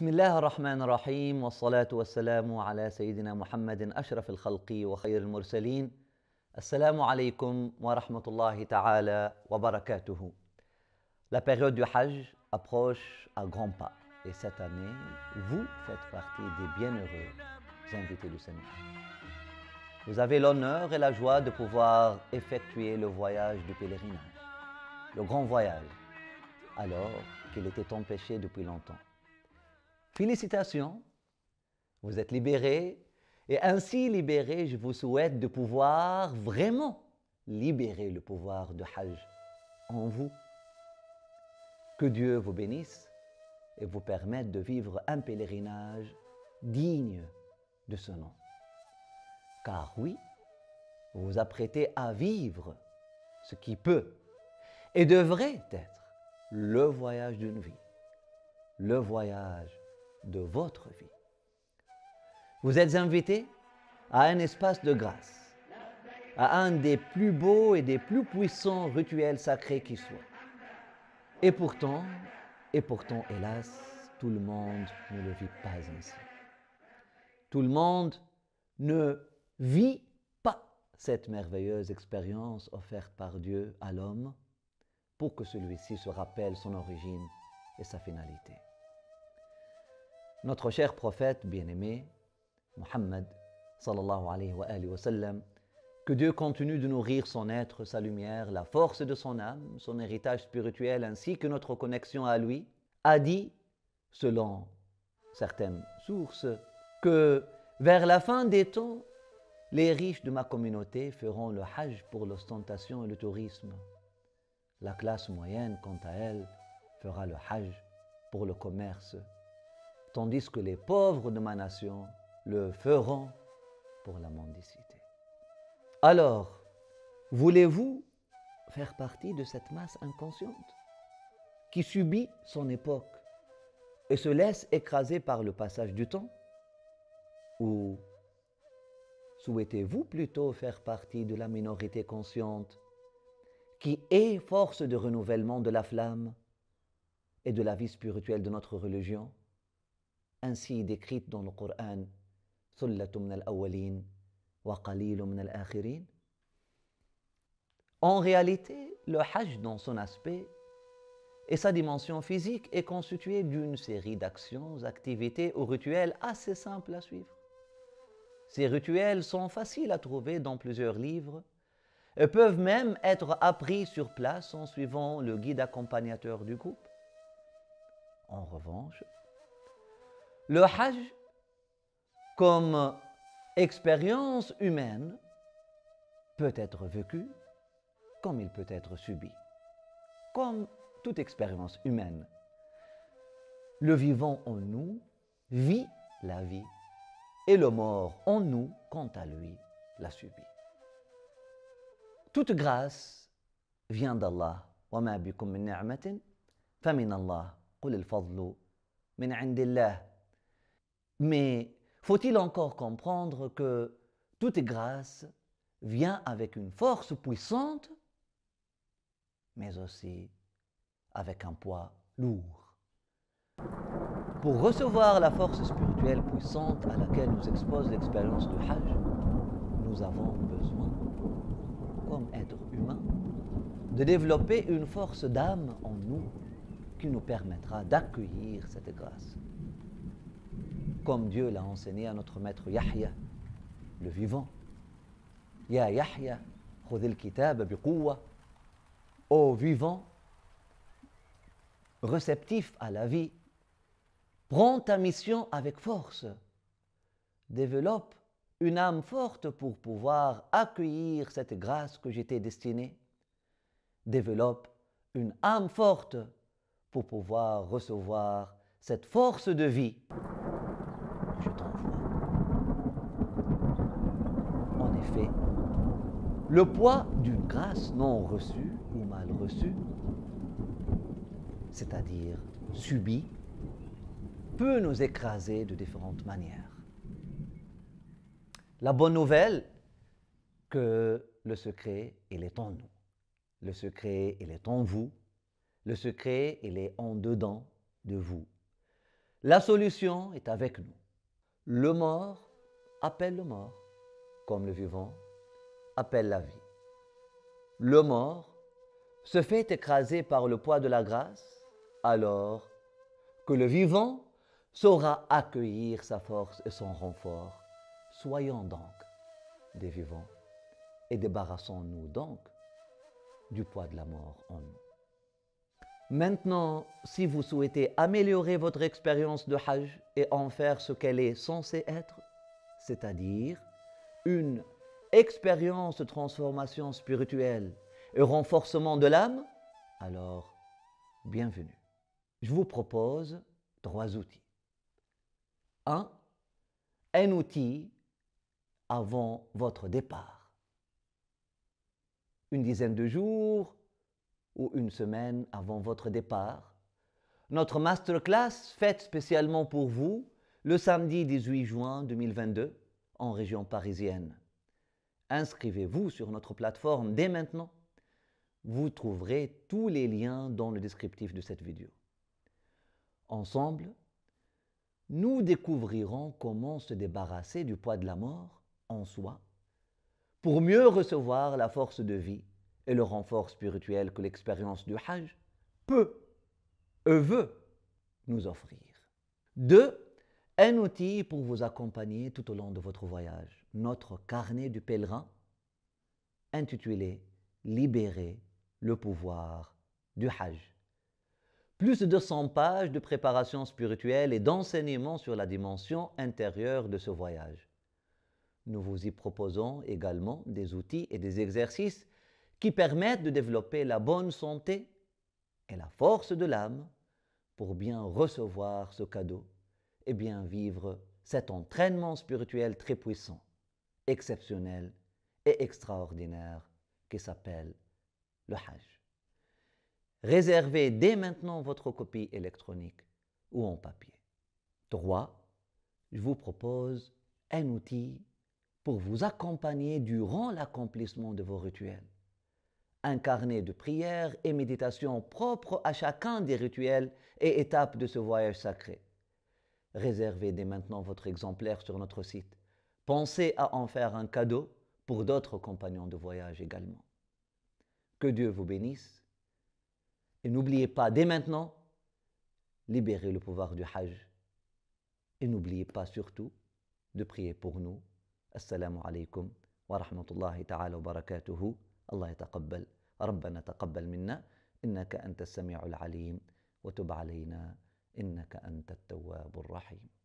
wa Ashraf La période du Hajj approche à grands pas et cette année, vous faites partie des bienheureux invités du Seigneur. Vous avez l'honneur et la joie de pouvoir effectuer le voyage du pèlerinage, le grand voyage, alors qu'il était empêché depuis longtemps. Félicitations, vous êtes libéré. Et ainsi libéré, je vous souhaite de pouvoir vraiment libérer le pouvoir de Hajj en vous. Que Dieu vous bénisse et vous permette de vivre un pèlerinage digne de ce nom. Car oui, vous vous apprêtez à vivre ce qui peut et devrait être le voyage d'une vie, le voyage de votre vie. Vous êtes invité à un espace de grâce, à un des plus beaux et des plus puissants rituels sacrés qui soient. Et pourtant, et pourtant, hélas, tout le monde ne le vit pas ainsi. Tout le monde ne vit pas cette merveilleuse expérience offerte par Dieu à l'homme pour que celui-ci se rappelle son origine et sa finalité. Notre cher prophète bien-aimé, Muhammad, wa, que Dieu continue de nourrir son être, sa lumière, la force de son âme, son héritage spirituel ainsi que notre connexion à lui, a dit, selon certaines sources, que vers la fin des temps, les riches de ma communauté feront le hajj pour l'ostentation et le tourisme. La classe moyenne, quant à elle, fera le hajj pour le commerce tandis que les pauvres de ma nation le feront pour la mendicité. Alors, voulez-vous faire partie de cette masse inconsciente qui subit son époque et se laisse écraser par le passage du temps Ou souhaitez-vous plutôt faire partie de la minorité consciente qui est force de renouvellement de la flamme et de la vie spirituelle de notre religion ainsi décrite dans le Coran En réalité, le Hajj dans son aspect et sa dimension physique est constitué d'une série d'actions, activités ou rituels assez simples à suivre. Ces rituels sont faciles à trouver dans plusieurs livres et peuvent même être appris sur place en suivant le guide accompagnateur du groupe. En revanche, le Hajj, comme expérience humaine, peut être vécu comme il peut être subi, comme toute expérience humaine. Le vivant en nous vit la vie et le mort en nous, quant à lui, la subit. Toute grâce vient d'Allah. Mais faut-il encore comprendre que toute grâce vient avec une force puissante, mais aussi avec un poids lourd. Pour recevoir la force spirituelle puissante à laquelle nous expose l'expérience du Hajj, nous avons besoin, comme êtres humains, de développer une force d'âme en nous qui nous permettra d'accueillir cette grâce comme Dieu l'a enseigné à notre maître Yahya, le vivant. Ya Yahya, khudil kitab Ô vivant, réceptif à la vie, prends ta mission avec force. Développe une âme forte pour pouvoir accueillir cette grâce que j'étais destinée. Développe une âme forte pour pouvoir recevoir cette force de vie. effet. Le poids d'une grâce non reçue ou mal reçue, c'est-à-dire subie, peut nous écraser de différentes manières. La bonne nouvelle, que le secret, il est en nous. Le secret, il est en vous. Le secret, il est en dedans de vous. La solution est avec nous. Le mort appelle le mort comme le vivant, appelle la vie. Le mort se fait écraser par le poids de la grâce, alors que le vivant saura accueillir sa force et son renfort. Soyons donc des vivants et débarrassons-nous donc du poids de la mort en nous. Maintenant, si vous souhaitez améliorer votre expérience de Hajj et en faire ce qu'elle est censée être, c'est-à-dire une expérience de transformation spirituelle et renforcement de l'âme, alors bienvenue. Je vous propose trois outils. Un, un outil avant votre départ. Une dizaine de jours ou une semaine avant votre départ. Notre masterclass faite spécialement pour vous le samedi 18 juin 2022 en région parisienne. Inscrivez-vous sur notre plateforme dès maintenant. Vous trouverez tous les liens dans le descriptif de cette vidéo. Ensemble, nous découvrirons comment se débarrasser du poids de la mort en soi pour mieux recevoir la force de vie et le renfort spirituel que l'expérience du Hajj peut et veut nous offrir. 2 un outil pour vous accompagner tout au long de votre voyage, notre carnet du pèlerin intitulé Libérer le pouvoir du Hajj. Plus de 100 pages de préparation spirituelle et d'enseignements sur la dimension intérieure de ce voyage. Nous vous y proposons également des outils et des exercices qui permettent de développer la bonne santé et la force de l'âme pour bien recevoir ce cadeau et bien vivre cet entraînement spirituel très puissant, exceptionnel et extraordinaire qui s'appelle le Hajj. Réservez dès maintenant votre copie électronique ou en papier. Trois, Je vous propose un outil pour vous accompagner durant l'accomplissement de vos rituels. Un carnet de prières et méditations propres à chacun des rituels et étapes de ce voyage sacré. Réservez dès maintenant votre exemplaire sur notre site. Pensez à en faire un cadeau pour d'autres compagnons de voyage également. Que Dieu vous bénisse. Et n'oubliez pas dès maintenant, libérez le pouvoir du Hajj. Et n'oubliez pas surtout de prier pour nous. Assalamu alaikum wa rahmatullahi ta'ala wa barakatuhu. Allah yataqabbal. ربنا تقبل منا انك انت السميع العليم وتب علينا انك انت التواب الرحيم